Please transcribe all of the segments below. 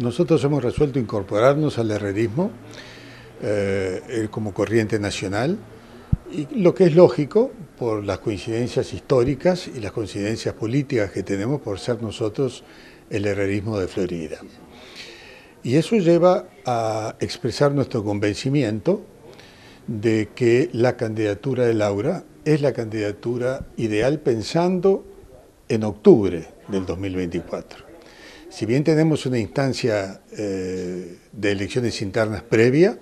Nosotros hemos resuelto incorporarnos al herrerismo eh, eh, como corriente nacional, y lo que es lógico por las coincidencias históricas y las coincidencias políticas que tenemos por ser nosotros el herrerismo de Florida. Y eso lleva a expresar nuestro convencimiento de que la candidatura de Laura es la candidatura ideal pensando en octubre del 2024. Si bien tenemos una instancia eh, de elecciones internas previa,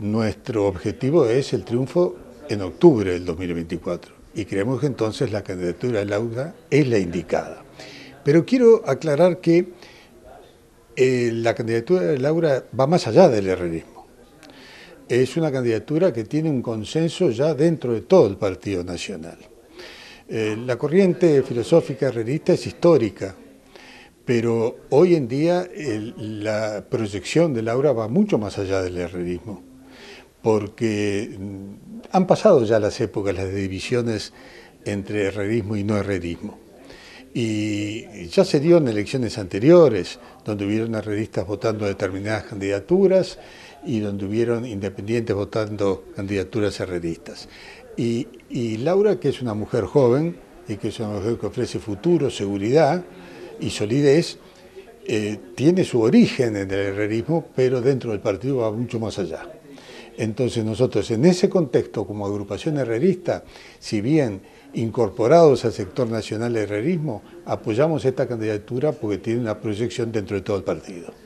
nuestro objetivo es el triunfo en octubre del 2024 y creemos que entonces la candidatura de Laura es la indicada. Pero quiero aclarar que eh, la candidatura de Laura va más allá del herrerismo. Es una candidatura que tiene un consenso ya dentro de todo el Partido Nacional. Eh, la corriente filosófica herrerista es histórica, pero hoy en día la proyección de Laura va mucho más allá del herrerismo, porque mm, han pasado ya las épocas, las divisiones entre herrerismo y no herrerismo. Y ya se dio en elecciones anteriores, donde hubieron herreristas votando determinadas candidaturas y donde hubieron independientes votando candidaturas herreristas. Y, y Laura, que es una mujer joven y que es una mujer que ofrece futuro, seguridad, y solidez, eh, tiene su origen en el herrerismo, pero dentro del partido va mucho más allá. Entonces nosotros en ese contexto como agrupación herrerista, si bien incorporados al sector nacional herrerismo, apoyamos esta candidatura porque tiene una proyección dentro de todo el partido.